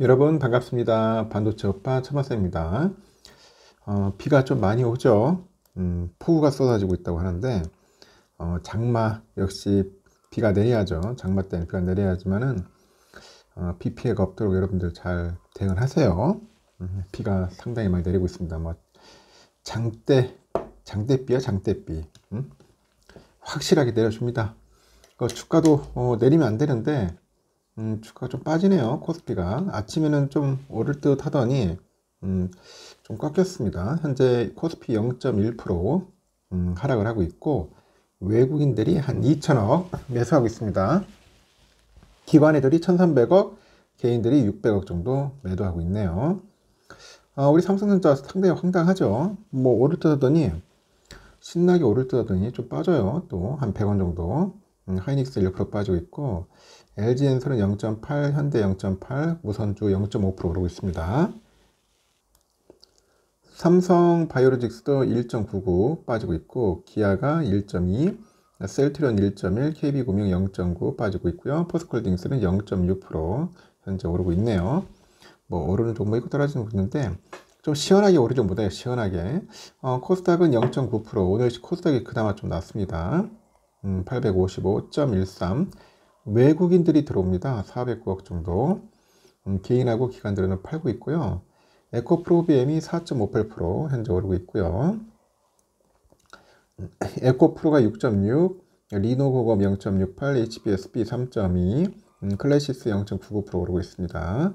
여러분 반갑습니다. 반도체 오빠 처마쌤입니다 어, 비가 좀 많이 오죠. 음, 폭우가 쏟아지고 있다고 하는데 어, 장마 역시 비가 내려야죠. 장마 때는 비가 내려야지만은 어, 비 피해가 없도록 여러분들 잘 대응을 하세요. 음, 비가 상당히 많이 내리고 있습니다. 뭐 장대 장대비야 장대비 음? 확실하게 내려줍니다. 그 주가도 어, 내리면 안 되는데 음, 주가가 좀 빠지네요. 코스피가. 아침에는 좀 오를 듯 하더니, 음, 좀 꺾였습니다. 현재 코스피 0.1% 음, 하락을 하고 있고, 외국인들이 한 2천억 매수하고 있습니다. 기관애들이 1,300억, 개인들이 600억 정도 매도하고 있네요. 아, 우리 삼성전자 상당히 황당하죠. 뭐 오를 듯 하더니, 신나게 오를 듯 하더니 좀 빠져요. 또 한 100원 정도. 음, 하이닉스 1% 빠지고 있고, LG엔솔은 0.8, 현대 0.8, 무선주 0.5% 오르고 있습니다. 삼성 바이오로직스도 1.99 빠지고 있고 기아가 1.2, 셀트리온 1.1, KB금융 0.9 빠지고 있고요. 포스콜딩스는 0.6% 현재 오르고 있네요. 뭐 오르는 종목 있고 떨어지는 분인데 좀 시원하게 오르죠 못해요. 시원하게. 어, 코스닥은 0.9% 오늘 코스닥이 그나마 좀 낮습니다. 음, 855.13 외국인들이 들어옵니다. 4 0 9억 정도. 음, 개인하고 기관들은 팔고 있고요. 에코프로비엠이 4.58% 현재 오르고 있고요. 음, 에코프로가 6.6, 리노고검 0.68, HBSB 3.2, 음, 클래시스 0.99% 오르고 있습니다.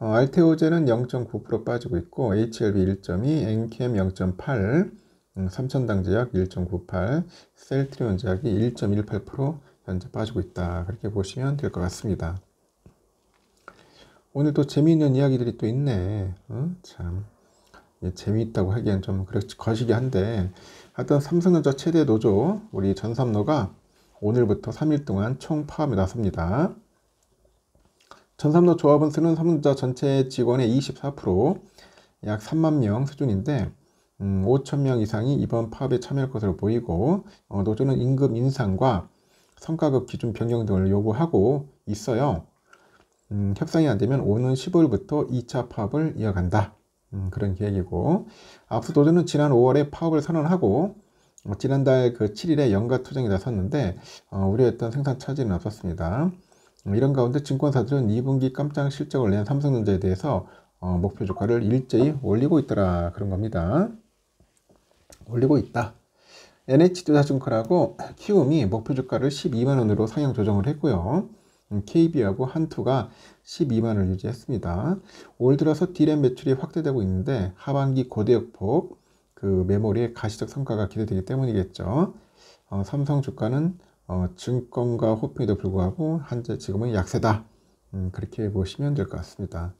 어, 알테오제는 0.9% 빠지고 있고 HLB 1.2, 엔캠 0.8, 음, 삼천당제약 1.98, 셀트리온 제약이 1.18% 현재 빠지고 있다. 그렇게 보시면 될 것 같습니다. 오늘 또 재미있는 이야기들이 또 있네. 응? 참. 예, 재미있다고 하기엔 좀 그렇지, 거시기 한데. 하여튼 삼성전자 최대 노조, 우리 전삼노가 오늘부터 3일 동안 총 파업에 나섭니다. 전삼노 조합은 쓰는 삼성전자 전체 직원의 24%약 3만 명 수준인데 음, 5천 명 이상이 이번 파업에 참여할 것으로 보이고 어, 노조는 임금 인상과 성과급 기준 변경 등을 요구하고 있어요. 음, 협상이 안 되면 오는 10월부터 2차 파업을 이어간다. 음, 그런 계획이고 압수도전은 지난 5월에 파업을 선언하고 어, 지난달 그 7일에 연가 투쟁에 나섰는데 어, 우려했던 생산 차질은 없었습니다. 음, 이런 가운데 증권사들은 2분기 깜짝 실적을 낸 삼성전자에 대해서 어, 목표 주가를 일제히 올리고 있더라 그런 겁니다. 올리고 있다. NH 투자증권하고 키움이 목표 주가를 12만원으로 상향 조정을 했고요. 음, KB하고 한투가 12만원을 유지했습니다. 올 들어서 디램 매출이 확대되고 있는데 하반기 고대역폭 그 메모리의 가시적 성과가 기대되기 때문이겠죠. 어, 삼성 주가는 어, 증권과 호평에도 불구하고 현재 지금은 약세다. 음, 그렇게 보시면 될 것 같습니다.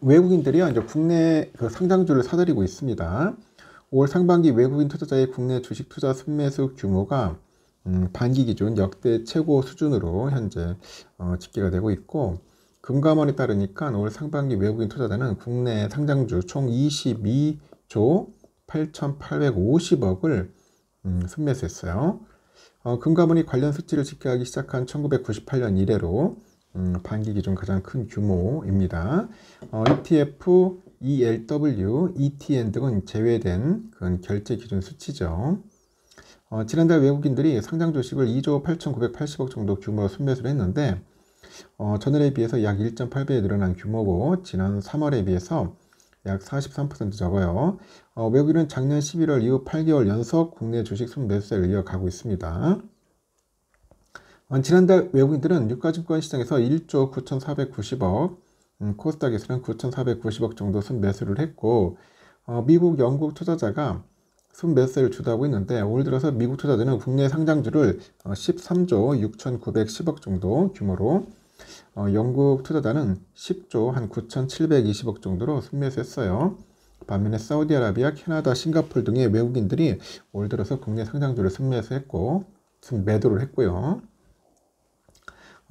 외국인들이 이제 국내 그 상장주를 사들이고 있습니다. 올 상반기 외국인 투자자의 국내 주식 투자 순매수 규모가 음, 반기 기준 역대 최고 수준으로 현재 어, 집계가 되고 있고 금감원에 따르니까 올 상반기 외국인 투자자는 국내 상장주 총 22조 8,850억을 음, 순매수했어요. 어, 금감원이 관련 수치를 집계하기 시작한 1998년 이래로 음, 반기 기준 가장 큰 규모입니다. 어, ETF, ELW, ETN 등은 제외된 그런 결제 기준 수치죠. 어, 지난달 외국인들이 상장 주식을 2조 8,980억 정도 규모로 순매수를 했는데 어, 전월에 비해서 약 1.8배 늘어난 규모고 지난 3월에 비해서 약 43% 적어요. 어, 외국인은 작년 11월 이후 8개월 연속 국내 주식 순매수세를 이어가고 있습니다. 어, 지난달 외국인들은 유가증권 시장에서 1조 9,490억, 음, 코스닥에서는 9,490억 정도 순매수를 했고 어, 미국, 영국 투자자가 순매수를 주도하고 있는데 올 들어서 미국 투자자는 국내 상장주를 어, 13조 6,910억 정도 규모로 어, 영국 투자자는 10조 한 9,720억 정도로 순매수했어요. 반면에 사우디아라비아, 캐나다, 싱가폴 등의 외국인들이 올 들어서 국내 상장주를 순매수했고 순매도를 했고요.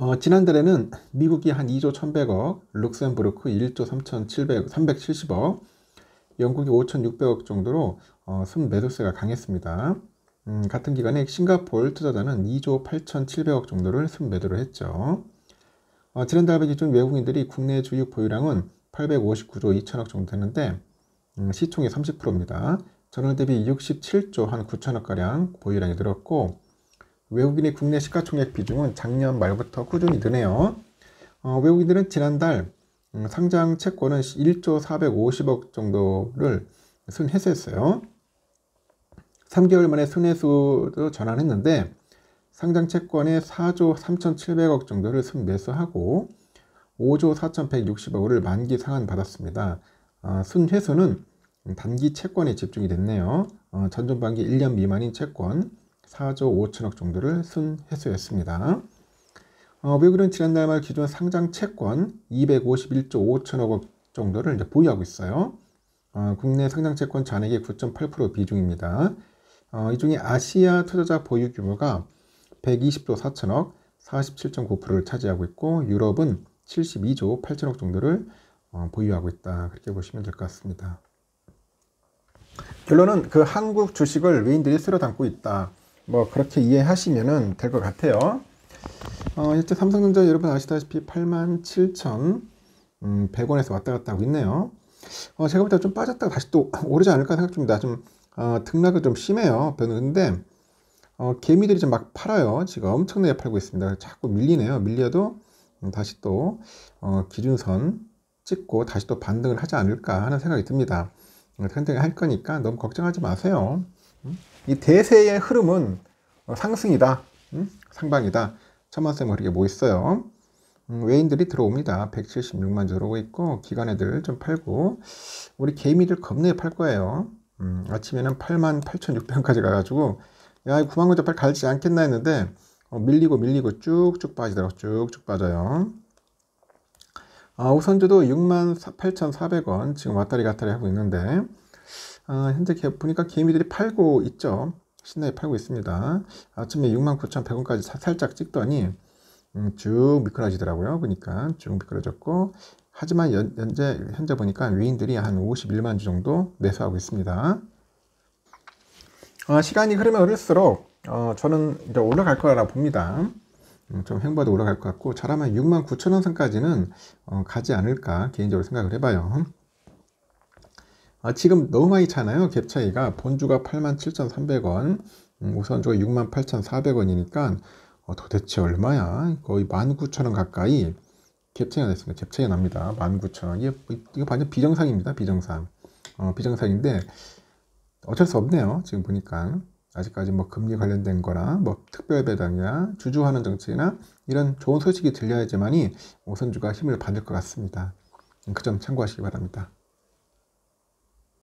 어, 지난달에는 미국이 한 2조 1,100억, 룩셈부르크 1조 3 7 370억, 영국이 5,600억 정도로 어, 순 매도세가 강했습니다. 음, 같은 기간에 싱가폴 투자자는 2조 8,700억 정도를 순매도를 했죠. 어, 지난달 기준 외국인들이 국내 주유 보유량은 859조 2천억 정도 되는데 음, 시총이 30%입니다. 전월 대비 67조 한 9천억가량 보유량이 늘었고 외국인의 국내 시가총액 비중은 작년 말부터 꾸준히 드네요. 어, 외국인들은 지난달 음, 상장 채권은 1조 450억 정도를 순회수했어요. 3개월 만에 순회수로 전환했는데 상장 채권의 4조 3,700억 정도를 순매수하고 5조 4,160억을 만기 상환 받았습니다. 어, 순회수는 단기 채권에 집중이 됐네요. 어, 전전반기 1년 미만인 채권 4조 5천억 정도를 순회수했습니다. 어, 외국은 지난달 말 기준 상장 채권 251조 5천억 원 정도를 이제 보유하고 있어요. 어, 국내 상장 채권 잔액의 9.8% 비중입니다. 어, 이 중에 아시아 투자자 보유 규모가 120조 4천억, 47.9%를 차지하고 있고 유럽은 72조 8천억 정도를 어, 보유하고 있다. 그렇게 보시면 될 것 같습니다. 결론은 그 한국 주식을 외인들이 쓸어 담고 있다. 뭐 그렇게 이해하시면 될 것 같아요 어, 현재 삼성전자 여러분 아시다시피 87,100원에서 음, 왔다 갔다 하고 있네요 어, 제가 볼때좀 빠졌다가 다시 또 오르지 않을까 생각 중입니다 좀 어, 등락을 좀 심해요 변는데 어, 개미들이 좀 막 팔아요 지금 엄청나게 팔고 있습니다 자꾸 밀리네요 밀려도 다시 또 어, 기준선 찍고 다시 또 반등을 하지 않을까 하는 생각이 듭니다. 어, 트렌할 거니까 너무 걱정하지 마세요. 음? 이 대세의 흐름은 어, 상승이다. 음? 상방이다. 천만쌤 그렇게 뭐 있어요. 음, 외인들이 들어옵니다. 176만 들어오고 있고 기관 애들 좀 팔고 우리 개미들 겁내 팔 거예요. 음, 아침에는 8만 8,600원까지 가가지고 야 9만 원짜리 갈지 않겠나 했는데 어, 밀리고 밀리고 쭉쭉 빠지더라고 쭉쭉 빠져요. 아, 우선주도 6만 8,400원 지금 왔다리 갔다리 하고 있는데 아, 현재 개, 보니까 개미들이 팔고 있죠. 신나게 팔고 있습니다. 아침에 69,100원까지 살짝 찍더니 음, 쭉 미끄러지더라고요. 그러니까 쭉 미끄러졌고 하지만 연, 현재, 현재 보니까 위인들이 한 51만 주 정도 매수하고 있습니다. 어, 시간이 흐르면 흐를수록 어, 저는 이제 올라갈 거라 봅니다. 음, 좀 행보도 올라갈 것 같고 잘하면 6 9 0 0 0원 선까지는 어, 가지 않을까 개인적으로 생각을 해봐요. 아, 지금 너무 많이 차나요? 갭 차이가 본주가 87,300원 음, 우선주가 68,400원이니까 어, 도대체 얼마야? 거의 19,000원 가까이 갭 차이가 났습니다. 갭 차이가 납니다. 19,000원 이게, 이거 완전 비정상입니다. 비정상 어, 비정상인데 어쩔 수 없네요. 지금 보니까 아직까지 뭐 금리 관련된 거나 뭐 특별 배당이나 주주하는 정책이나 이런 좋은 소식이 들려야지만이 우선주가 힘을 받을 것 같습니다. 그 점 참고하시기 바랍니다.